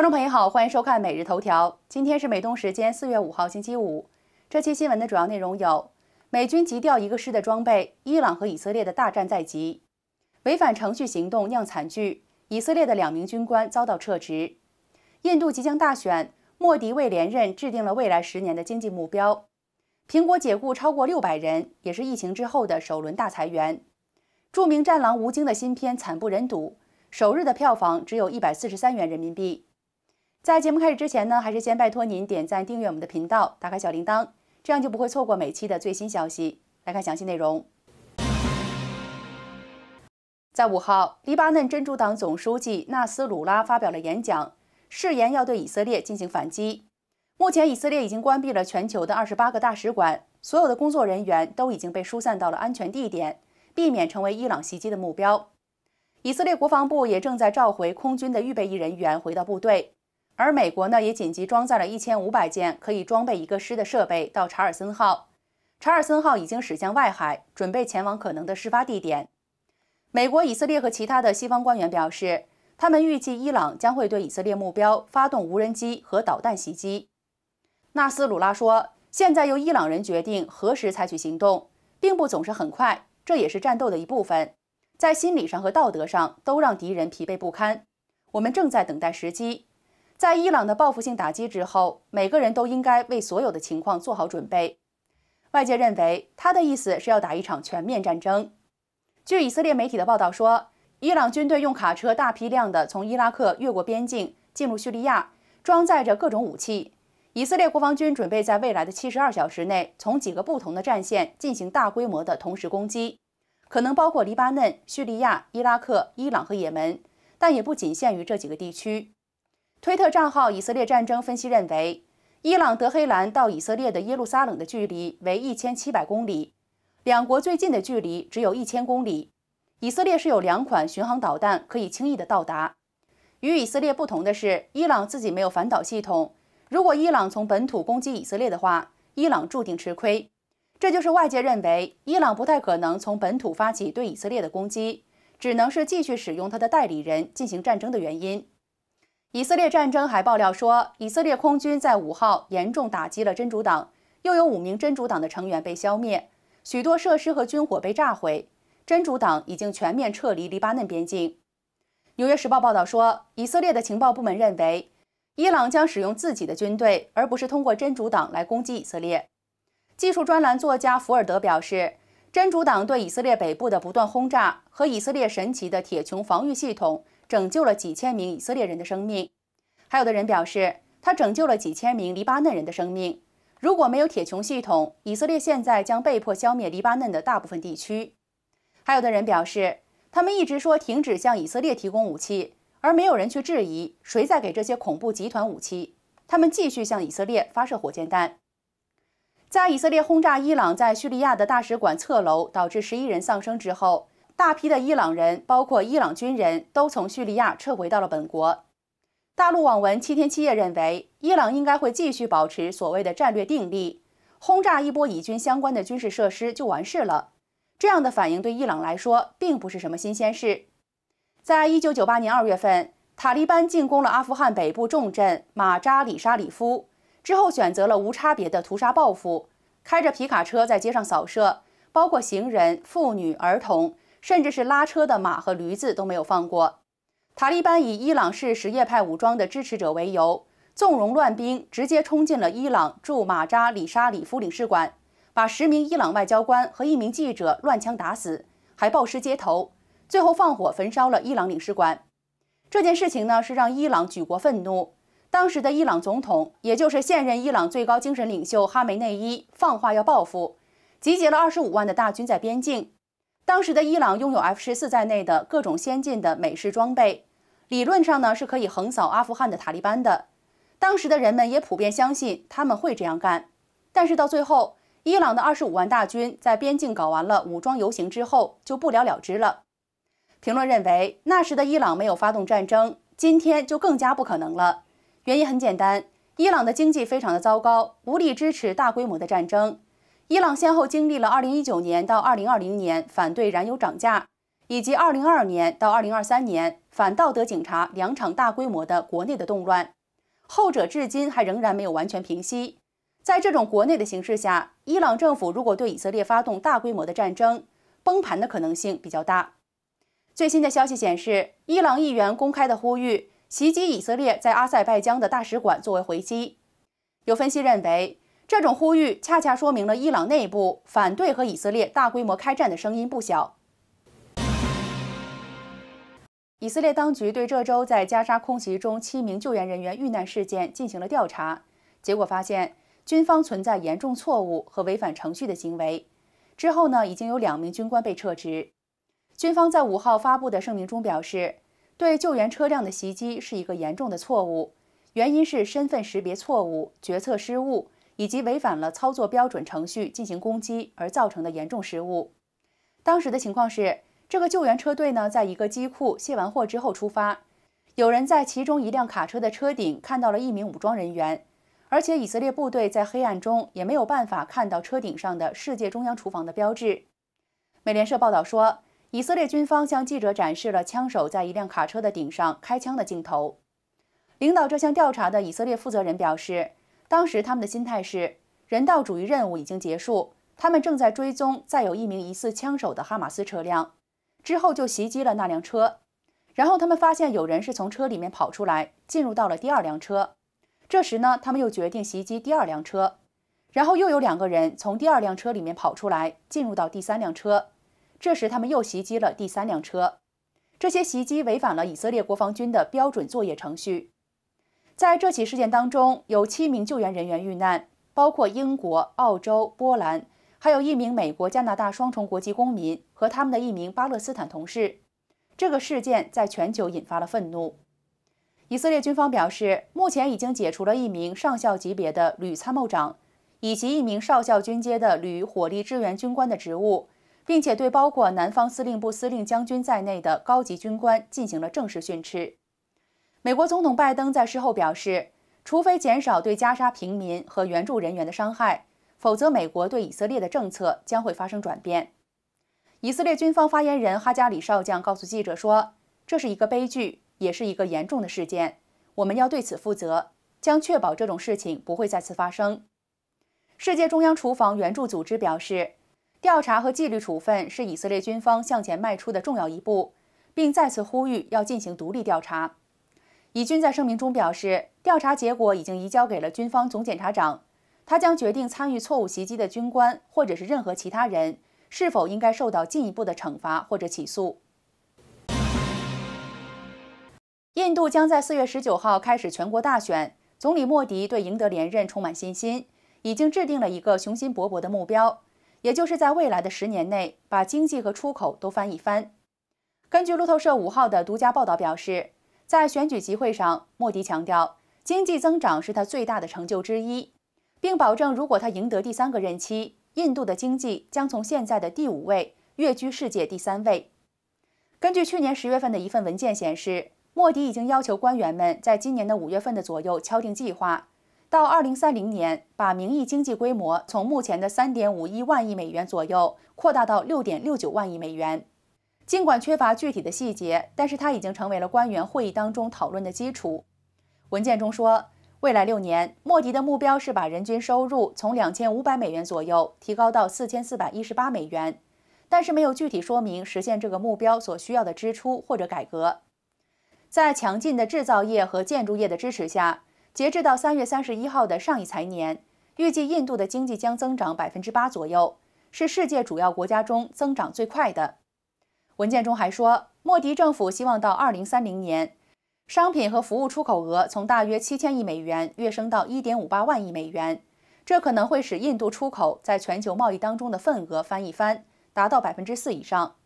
观众朋友好，欢迎收看《每日头条》。今天是美东时间四月五号星期五。这期新闻的主要内容有：美军急调一个师的装备；伊朗和以色列的大战在即；违反程序行动酿惨剧，以色列的两名军官遭到撤职；印度即将大选，莫迪为连任制定了未来十年的经济目标；苹果解雇超过六百人，也是疫情之后的首轮大裁员；著名战狼吴京的新片惨不忍睹，首日的票房只有一百四十三元人民币。在节目开始之前呢，还是先拜托您点赞、订阅我们的频道，打开小铃铛，这样就不会错过每期的最新消息。来看详细内容。在五号，黎巴嫩真主党总书记纳斯鲁拉发表了演讲，誓言要对以色列进行反击。目前，以色列已经关闭了全球的二十八个大使馆，所有的工作人员都已经被疏散到了安全地点，避免成为伊朗袭击的目标。以色列国防部也正在召回空军的预备役人员，回到部队。而美国呢，也紧急装载了1500件可以装备一个师的设备到查尔森号。查尔森号已经驶向外海，准备前往可能的事发地点。美国、以色列和其他的西方官员表示，他们预计伊朗将会对以色列目标发动无人机和导弹袭击。纳斯鲁拉说：“现在由伊朗人决定何时采取行动，并不总是很快，这也是战斗的一部分，在心理上和道德上都让敌人疲惫不堪。我们正在等待时机。”在伊朗的报复性打击之后，每个人都应该为所有的情况做好准备。外界认为他的意思是要打一场全面战争。据以色列媒体的报道说，伊朗军队用卡车大批量的从伊拉克越过边境进入叙利亚，装载着各种武器。以色列国防军准备在未来的七十二小时内，从几个不同的战线进行大规模的同时攻击，可能包括黎巴嫩、叙利亚、伊拉克、伊朗和也门，但也不仅限于这几个地区。推特账号“以色列战争分析”认为，伊朗德黑兰到以色列的耶路撒冷的距离为一千七百公里，两国最近的距离只有一千公里。以色列是有两款巡航导弹可以轻易的到达。与以色列不同的是，伊朗自己没有反导系统。如果伊朗从本土攻击以色列的话，伊朗注定吃亏。这就是外界认为伊朗不太可能从本土发起对以色列的攻击，只能是继续使用它的代理人进行战争的原因。以色列战争还爆料说，以色列空军在五号严重打击了真主党，又有五名真主党的成员被消灭，许多设施和军火被炸毁。真主党已经全面撤离黎巴嫩边境。《纽约时报》报道说，以色列的情报部门认为，伊朗将使用自己的军队，而不是通过真主党来攻击以色列。技术专栏作家福尔德表示，真主党对以色列北部的不断轰炸和以色列神奇的铁穹防御系统。拯救了几千名以色列人的生命，还有的人表示他拯救了几千名黎巴嫩人的生命。如果没有铁穹系统，以色列现在将被迫消灭黎巴嫩的大部分地区。还有的人表示，他们一直说停止向以色列提供武器，而没有人去质疑谁在给这些恐怖集团武器。他们继续向以色列发射火箭弹。在以色列轰炸伊朗在叙利亚的大使馆侧楼，导致十一人丧生之后。大批的伊朗人，包括伊朗军人，都从叙利亚撤回到了本国。大陆网文七天七夜认为，伊朗应该会继续保持所谓的战略定力，轰炸一波以军相关的军事设施就完事了。这样的反应对伊朗来说并不是什么新鲜事。在一九九八年二月份，塔利班进攻了阿富汗北部重镇马扎里沙里夫之后，选择了无差别的屠杀报复，开着皮卡车在街上扫射，包括行人、妇女、儿童。甚至是拉车的马和驴子都没有放过。塔利班以伊朗是什叶派武装的支持者为由，纵容乱兵直接冲进了伊朗驻马扎里沙里夫领事馆，把十名伊朗外交官和一名记者乱枪打死，还暴尸街头，最后放火焚烧了伊朗领事馆。这件事情呢，是让伊朗举国愤怒。当时的伊朗总统，也就是现任伊朗最高精神领袖哈梅内伊，放话要报复，集结了二十五万的大军在边境。当时的伊朗拥有 F-14 在内的各种先进的美式装备，理论上呢是可以横扫阿富汗的塔利班的。当时的人们也普遍相信他们会这样干，但是到最后，伊朗的二十五万大军在边境搞完了武装游行之后就不了了之了。评论认为，那时的伊朗没有发动战争，今天就更加不可能了。原因很简单，伊朗的经济非常的糟糕，无力支持大规模的战争。伊朗先后经历了二零一九年到二零二零年反对燃油涨价，以及二零二二年到二零二三年反道德警察两场大规模的国内的动乱，后者至今还仍然没有完全平息。在这种国内的形势下，伊朗政府如果对以色列发动大规模的战争，崩盘的可能性比较大。最新的消息显示，伊朗议员公开的呼吁袭击以色列在阿塞拜疆的大使馆作为回击。有分析认为。这种呼吁恰恰说明了伊朗内部反对和以色列大规模开战的声音不小。以色列当局对这周在加沙空袭中七名救援人员遇难事件进行了调查，结果发现军方存在严重错误和违反程序的行为。之后呢，已经有两名军官被撤职。军方在五号发布的声明中表示，对救援车辆的袭击是一个严重的错误，原因是身份识别错误、决策失误。以及违反了操作标准程序进行攻击而造成的严重失误。当时的情况是，这个救援车队呢，在一个机库卸完货之后出发，有人在其中一辆卡车的车顶看到了一名武装人员，而且以色列部队在黑暗中也没有办法看到车顶上的“世界中央厨房”的标志。美联社报道说，以色列军方向记者展示了枪手在一辆卡车的顶上开枪的镜头。领导这项调查的以色列负责人表示。当时他们的心态是，人道主义任务已经结束，他们正在追踪载有一名疑似枪手的哈马斯车辆，之后就袭击了那辆车。然后他们发现有人是从车里面跑出来，进入到了第二辆车。这时呢，他们又决定袭击第二辆车。然后又有两个人从第二辆车里面跑出来，进入到第三辆车。这时他们又袭击了第三辆车。这些袭击违反了以色列国防军的标准作业程序。在这起事件当中，有七名救援人员遇难，包括英国、澳洲、波兰，还有一名美国、加拿大双重国籍公民和他们的一名巴勒斯坦同事。这个事件在全球引发了愤怒。以色列军方表示，目前已经解除了一名上校级别的旅参谋长，以及一名少校军阶的旅火力支援军官的职务，并且对包括南方司令部司令将军在内的高级军官进行了正式训斥。美国总统拜登在事后表示，除非减少对加沙平民和援助人员的伤害，否则美国对以色列的政策将会发生转变。以色列军方发言人哈加里少将告诉记者说：“这是一个悲剧，也是一个严重的事件，我们要对此负责，将确保这种事情不会再次发生。”世界中央厨房援助组织表示，调查和纪律处分是以色列军方向前迈出的重要一步，并再次呼吁要进行独立调查。以军在声明中表示，调查结果已经移交给了军方总检察长，他将决定参与错误袭击的军官或者是任何其他人是否应该受到进一步的惩罚或者起诉。印度将在四月十九号开始全国大选，总理莫迪对赢得连任充满信心，已经制定了一个雄心勃勃的目标，也就是在未来的十年内把经济和出口都翻一番。根据路透社五号的独家报道表示。在选举集会上，莫迪强调经济增长是他最大的成就之一，并保证如果他赢得第三个任期，印度的经济将从现在的第五位跃居世界第三位。根据去年十月份的一份文件显示，莫迪已经要求官员们在今年的五月份的左右敲定计划，到二零三零年把名义经济规模从目前的三点五一万亿美元左右扩大到六点六九万亿美元。尽管缺乏具体的细节，但是它已经成为了官员会议当中讨论的基础。文件中说，未来六年，莫迪的目标是把人均收入从两千五百美元左右提高到四千四百一十八美元，但是没有具体说明实现这个目标所需要的支出或者改革。在强劲的制造业和建筑业的支持下，截至到三月三十一号的上一财年，预计印度的经济将增长百分之八左右，是世界主要国家中增长最快的。文件中还说，莫迪政府希望到二零三零年，商品和服务出口额从大约七千亿美元跃升到一点五八万亿美元，这可能会使印度出口在全球贸易当中的份额翻一番，达到百分之四以上。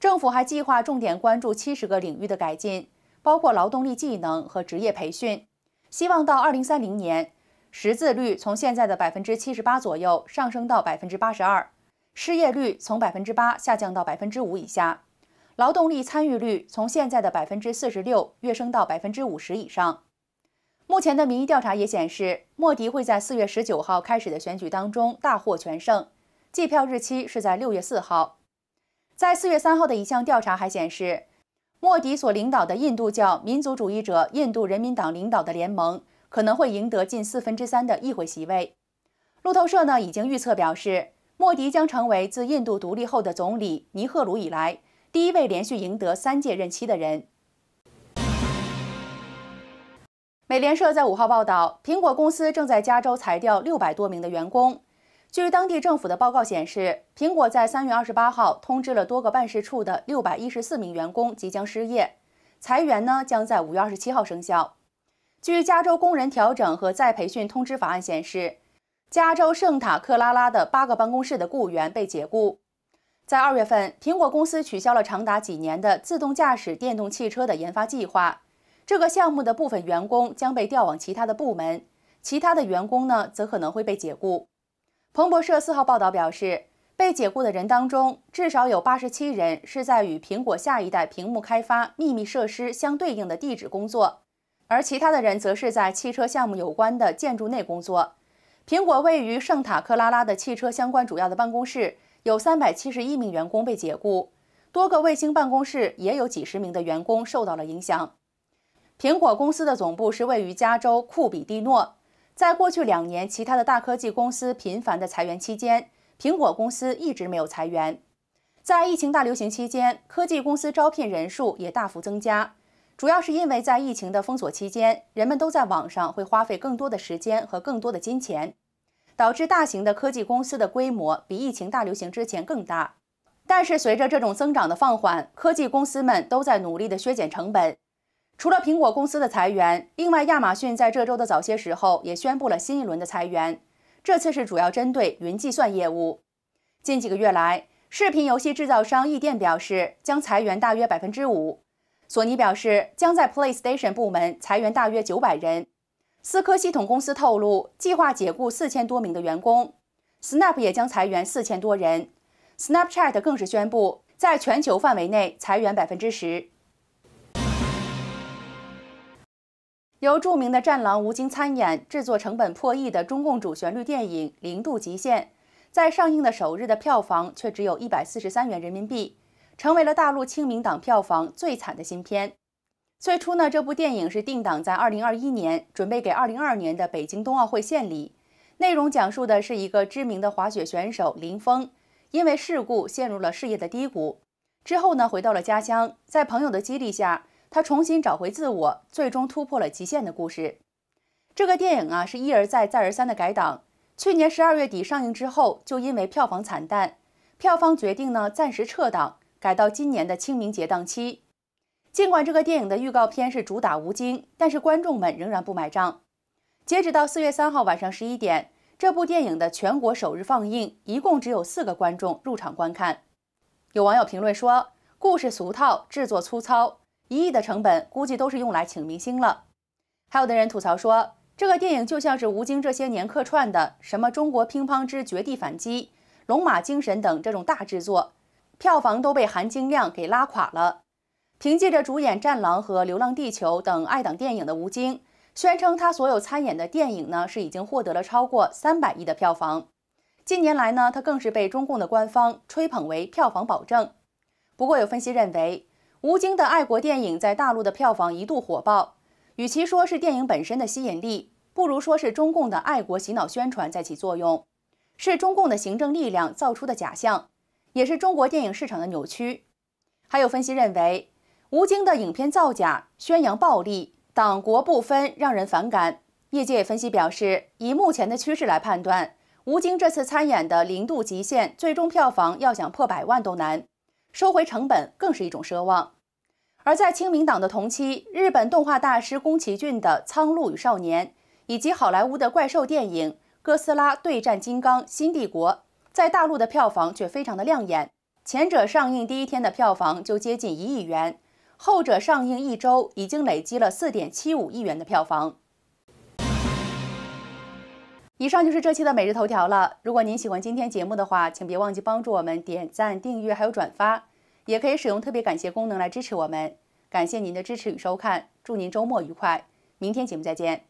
政府还计划重点关注七十个领域的改进，包括劳动力技能和职业培训，希望到二零三零年，识字率从现在的百分之七十八左右上升到百分之八十二。失业率从百分之八下降到百分之五以下，劳动力参与率从现在的百分之四十六跃升到百分之五十以上。目前的民意调查也显示，莫迪会在四月十九号开始的选举当中大获全胜，计票日期是在六月四号。在四月三号的一项调查还显示，莫迪所领导的印度教民族主义者印度人民党领导的联盟可能会赢得近四分之三的议会席位。路透社呢已经预测表示。莫迪将成为自印度独立后的总理尼赫鲁以来第一位连续赢得三届任期的人。美联社在五号报道，苹果公司正在加州裁掉六百多名的员工。据当地政府的报告显示，苹果在三月二十八号通知了多个办事处的六百一十四名员工即将失业，裁员呢将在五月二十七号生效。据加州工人调整和再培训通知法案显示。加州圣塔克拉拉的八个办公室的雇员被解雇。在二月份，苹果公司取消了长达几年的自动驾驶电动汽车的研发计划。这个项目的部分员工将被调往其他的部门，其他的员工呢，则可能会被解雇。彭博社四号报道表示，被解雇的人当中，至少有八十七人是在与苹果下一代屏幕开发秘密设施相对应的地址工作，而其他的人则是在汽车项目有关的建筑内工作。苹果位于圣塔克拉拉的汽车相关主要的办公室有三百七十一名员工被解雇，多个卫星办公室也有几十名的员工受到了影响。苹果公司的总部是位于加州库比蒂诺，在过去两年其他的大科技公司频繁的裁员期间，苹果公司一直没有裁员。在疫情大流行期间，科技公司招聘人数也大幅增加。主要是因为在疫情的封锁期间，人们都在网上会花费更多的时间和更多的金钱，导致大型的科技公司的规模比疫情大流行之前更大。但是随着这种增长的放缓，科技公司们都在努力的削减成本。除了苹果公司的裁员，另外亚马逊在这周的早些时候也宣布了新一轮的裁员，这次是主要针对云计算业务。近几个月来，视频游戏制造商易电表示将裁员大约百分之五。索尼表示将在 PlayStation 部门裁员大约九百人。思科系统公司透露计划解雇四千多名的员工。Snap 也将裁员四千多人。Snapchat 更是宣布在全球范围内裁员百分之十。由著名的战狼吴京参演、制作成本破亿的中共主旋律电影《零度极限》，在上映的首日的票房却只有一百四十三元人民币。成为了大陆清明档票房最惨的新片。最初呢，这部电影是定档在二零二一年，准备给二零二年的北京冬奥会献礼。内容讲述的是一个知名的滑雪选手林峰，因为事故陷入了事业的低谷。之后呢，回到了家乡，在朋友的激励下，他重新找回自我，最终突破了极限的故事。这个电影啊，是一而再、再而三的改档。去年十二月底上映之后，就因为票房惨淡，票房决定呢，暂时撤档。改到今年的清明节档期。尽管这个电影的预告片是主打吴京，但是观众们仍然不买账。截止到四月三号晚上十一点，这部电影的全国首日放映一共只有四个观众入场观看。有网友评论说：“故事俗套，制作粗糙，一亿的成本估计都是用来请明星了。”还有的人吐槽说：“这个电影就像是吴京这些年客串的什么《中国乒乓之绝地反击》《龙马精神》等这种大制作。”票房都被韩晶亮给拉垮了。凭借着主演《战狼》和《流浪地球》等爱党电影的吴京，宣称他所有参演的电影呢是已经获得了超过三百亿的票房。近年来呢，他更是被中共的官方吹捧为票房保证。不过，有分析认为，吴京的爱国电影在大陆的票房一度火爆，与其说是电影本身的吸引力，不如说是中共的爱国洗脑宣传在起作用，是中共的行政力量造出的假象。也是中国电影市场的扭曲。还有分析认为，吴京的影片造假、宣扬暴力、党国不分，让人反感。业界分析表示，以目前的趋势来判断，吴京这次参演的《零度极限》最终票房要想破百万都难，收回成本更是一种奢望。而在清明档的同期，日本动画大师宫崎骏的《苍鹭与少年》，以及好莱坞的怪兽电影《哥斯拉对战金刚：新帝国》。在大陆的票房却非常的亮眼，前者上映第一天的票房就接近一亿元，后者上映一周已经累积了四点七五亿元的票房。以上就是这期的每日头条了。如果您喜欢今天节目的话，请别忘记帮助我们点赞、订阅还有转发，也可以使用特别感谢功能来支持我们。感谢您的支持与收看，祝您周末愉快，明天节目再见。